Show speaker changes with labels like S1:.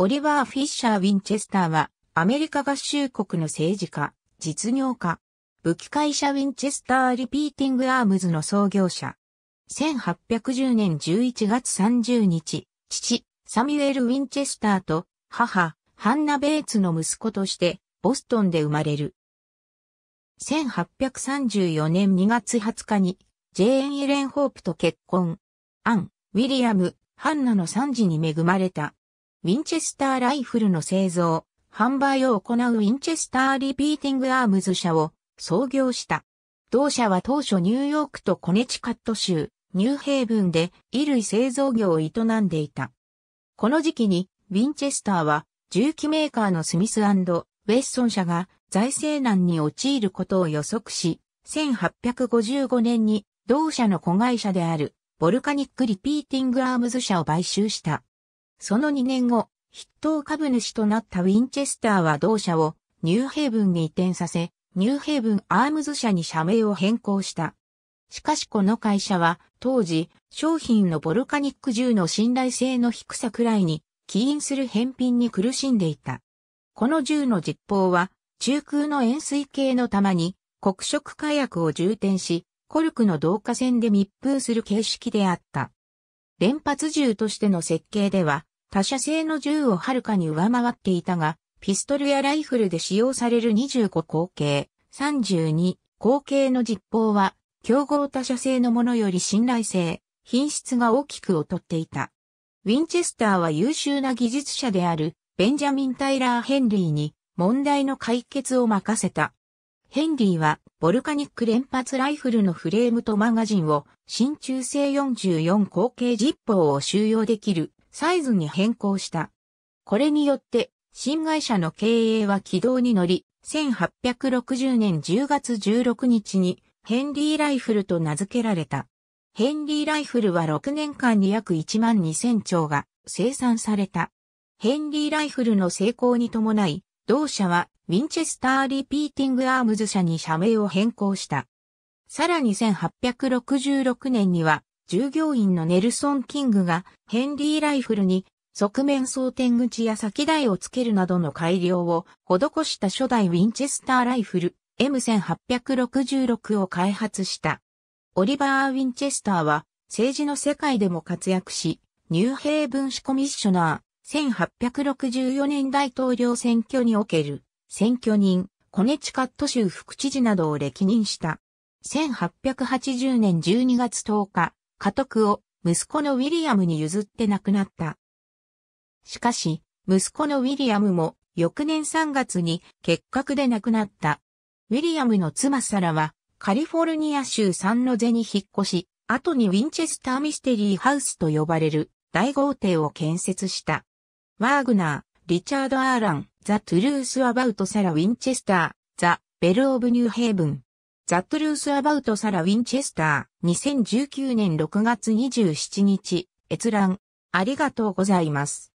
S1: オリバー・フィッシャー・ウィンチェスターは、アメリカ合衆国の政治家、実業家、武器会社ウィンチェスター・リピーティング・アームズの創業者。1810年11月30日、父、サミュエル・ウィンチェスターと、母、ハンナ・ベイツの息子として、ボストンで生まれる。1834年2月20日に、ジェーン・エレン・ホープと結婚。アン、ウィリアム、ハンナの3児に恵まれた。ウィンチェスターライフルの製造、販売を行うウィンチェスターリピーティングアームズ社を創業した。同社は当初ニューヨークとコネチカット州、ニューヘイブンで衣類製造業を営んでいた。この時期にウィンチェスターは重機メーカーのスミスウェッソン社が財政難に陥ることを予測し、1855年に同社の子会社であるボルカニックリピーティングアームズ社を買収した。その2年後、筆頭株主となったウィンチェスターは同社をニューヘイブンに移転させ、ニューヘイブンアームズ社に社名を変更した。しかしこの会社は当時商品のボルカニック銃の信頼性の低さくらいに起因する返品に苦しんでいた。この銃の実砲は中空の円錐形の弾に黒色火薬を充填しコルクの導火線で密封する形式であった。連発銃としての設計では他社製の銃をはるかに上回っていたが、ピストルやライフルで使用される25口径、32口径の実砲は、競合他社製のものより信頼性、品質が大きく劣っていた。ウィンチェスターは優秀な技術者であるベンジャミン・タイラー・ヘンリーに問題の解決を任せた。ヘンリーはボルカニック連発ライフルのフレームとマガジンを真鍮製44口径実砲を収容できるサイズに変更した。これによって、新会社の経営は軌道に乗り、1860年10月16日にヘンリーライフルと名付けられた。ヘンリーライフルは6年間に約1万2000丁が生産された。ヘンリーライフルの成功に伴い、同社はウィンチェスターリピーティングアームズ社に社名を変更した。さらに1866年には従業員のネルソン・キングがヘンリーライフルに側面装填口や先台をつけるなどの改良を施した初代ウィンチェスターライフル M1866 を開発した。オリバー・ウィンチェスターは政治の世界でも活躍し、ニューヘイブン市コミッショナー、1864年大統領選挙における選挙人、コネチカット州副知事などを歴任した。1880年12月10日、家督を息子のウィリアムに譲って亡くなった。しかし、息子のウィリアムも翌年3月に結核で亡くなった。ウィリアムの妻サラはカリフォルニア州サンノゼに引っ越し、後にウィンチェスターミステリーハウスと呼ばれる大豪邸を建設した。ワーグナー、リチャード・アーラン、ザ・トゥルース・アバウト・サラ・ウィンチェスター、ザ・ベル・オブ・ニューヘイブン。ザ・トゥルース・アバウト・サラ・ウィンチェスター、2019年6月27日、閲覧、ありがとうございます。